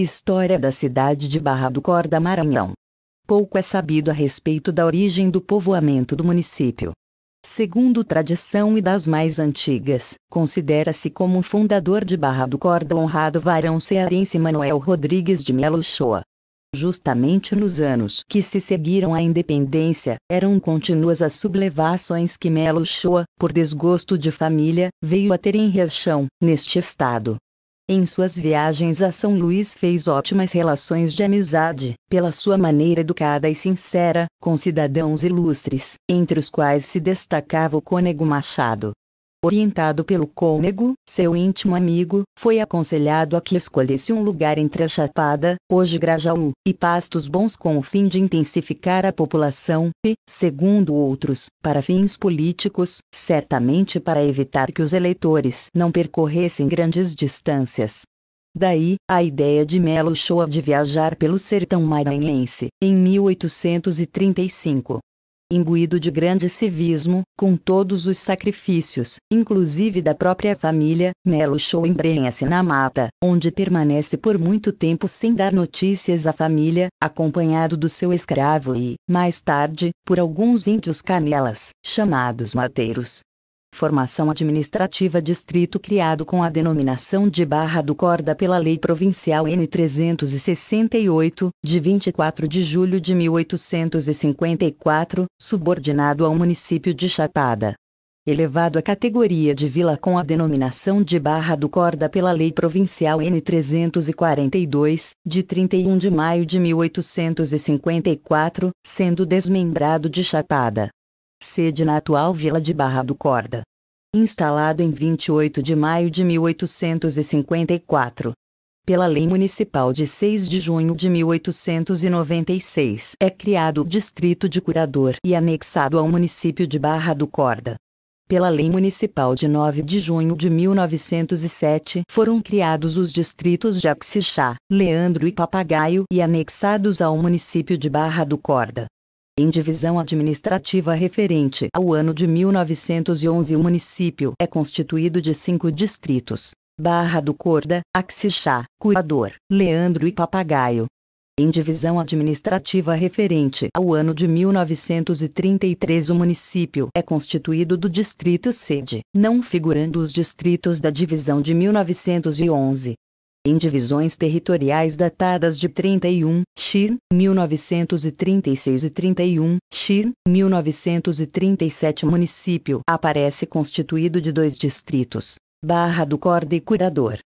História da cidade de Barra do Corda Maranhão. Pouco é sabido a respeito da origem do povoamento do município. Segundo tradição e das mais antigas, considera-se como fundador de Barra do Corda honrado varão cearense Manuel Rodrigues de Melo Shoa. Justamente nos anos que se seguiram à independência, eram contínuas as sublevações que Melo Shoa, por desgosto de família, veio a ter em reação neste estado. Em suas viagens a São Luís fez ótimas relações de amizade, pela sua maneira educada e sincera, com cidadãos ilustres, entre os quais se destacava o Cônego Machado, orientado pelo cônego, seu íntimo amigo, foi aconselhado a que escolhesse um lugar entre a Chapada, hoje Grajaú, e Pastos Bons com o fim de intensificar a população, e, segundo outros, para fins políticos, certamente para evitar que os eleitores não percorressem grandes distâncias. Daí, a ideia de Melo Shoa de viajar pelo sertão maranhense, em 1835 imbuído de grande civismo, com todos os sacrifícios, inclusive da própria família, Melo Show embrenha-se na mata, onde permanece por muito tempo sem dar notícias à família, acompanhado do seu escravo e, mais tarde, por alguns índios canelas, chamados mateiros, formação administrativa distrito criado com a denominação de Barra do Corda pela Lei Provincial N368, de 24 de julho de 1854, subordinado ao município de Chapada. Elevado à categoria de vila com a denominação de Barra do Corda pela Lei Provincial N342, de 31 de maio de 1854, sendo desmembrado de Chapada sede na atual Vila de Barra do Corda. Instalado em 28 de maio de 1854. Pela Lei Municipal de 6 de junho de 1896, é criado o Distrito de Curador e anexado ao município de Barra do Corda pela Lei Municipal de 9 de junho de 1907, foram criados os distritos de Axixá, Leandro e Papagaio e anexados ao município de Barra do Corda em divisão administrativa referente ao ano de 1911 o município é constituído de cinco distritos. Barra do Corda, Axixá, Curador, Leandro e Papagaio. Em divisão administrativa referente ao ano de 1933, o município é constituído do distrito sede, não figurando os distritos da divisão de 1911, em divisões territoriais datadas de 31 x 1936 e 31 x 1937 município aparece constituído de dois distritos barra do Corda e Curador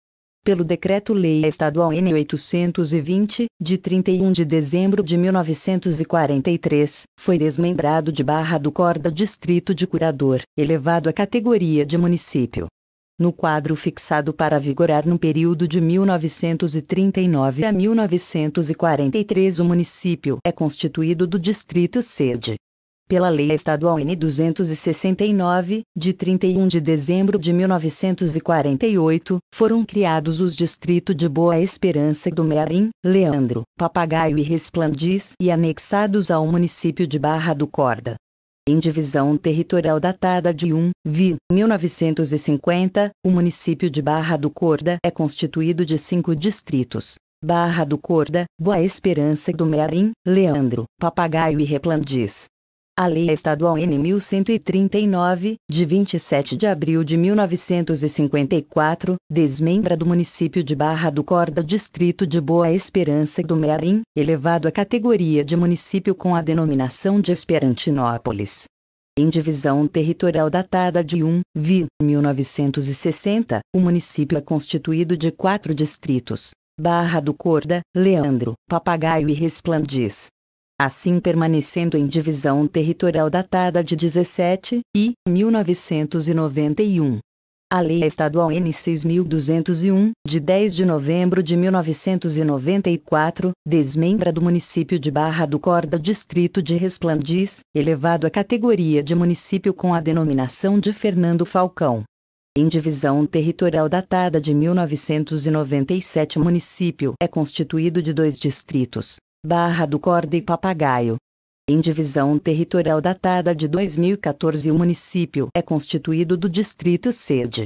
pelo Decreto-Lei Estadual N820, de 31 de dezembro de 1943, foi desmembrado de Barra do Corda Distrito de Curador, elevado à categoria de município no quadro fixado para vigorar no período de 1939 a 1943 o município é constituído do distrito sede. Pela Lei Estadual N269, de 31 de dezembro de 1948, foram criados os distritos de Boa Esperança do Mearim, Leandro, Papagaio e Resplandiz, e anexados ao município de Barra do Corda em divisão territorial datada de 1, vi, 1950, o município de Barra do Corda é constituído de cinco distritos. Barra do Corda, Boa Esperança do Mearim, Leandro, Papagaio e Replandiz a Lei Estadual N 1139, de 27 de abril de 1954, desmembra do município de Barra do Corda distrito de Boa Esperança do Mearim, elevado à categoria de município com a denominação de Esperantinópolis em divisão territorial datada de 1, vi, 1960, o município é constituído de quatro distritos. Barra do Corda, Leandro, Papagaio e Resplandiz assim permanecendo em divisão territorial datada de 17 e 1991. A Lei Estadual N 6201, de 10 de novembro de 1994, desmembra do município de Barra do Corda distrito de Resplandiz, elevado à categoria de município com a denominação de Fernando Falcão. Em divisão territorial datada de 1997, o município é constituído de dois distritos, Barra do Corda e Papagaio. Em divisão territorial datada de 2014 o município é constituído do distrito sede